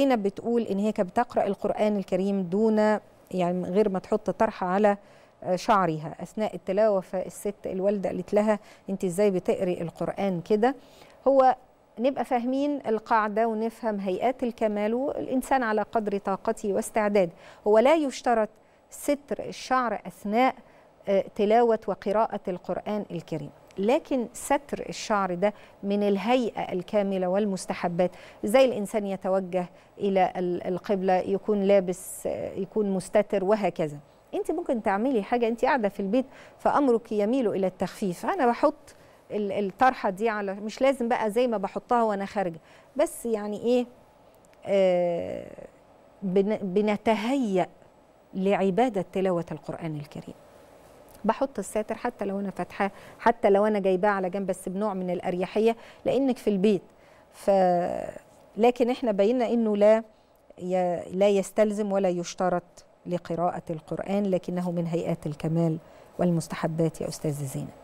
زينب بتقول ان هي كانت بتقرا القران الكريم دون يعني من غير ما تحط طرحه على آه، شعرها اثناء التلاوه فالست الوالده قالت لها انت ازاي بتقري القران كده هو نبقى فاهمين القاعده ونفهم هيئات الكمال والانسان على قدر طاقته واستعداد هو لا يشترط ستر الشعر اثناء آه، تلاوه وقراءه القران الكريم لكن ستر الشعر ده من الهيئة الكاملة والمستحبات زي الإنسان يتوجه إلى القبلة يكون لابس يكون مستتر وهكذا أنت ممكن تعملي حاجة أنت قاعدة في البيت فأمرك يميل إلى التخفيف أنا بحط الطرحة دي على مش لازم بقى زي ما بحطها وأنا خارجة بس يعني إيه آه بنتهيأ لعبادة تلاوة القرآن الكريم بحط الساتر حتى لو انا فاتحاه حتى لو انا جايباه على جنب بس بنوع من الاريحيه لانك في البيت ف لكن احنا بينا انه لا لا يستلزم ولا يشترط لقراءه القران لكنه من هيئات الكمال والمستحبات يا استاذ زينب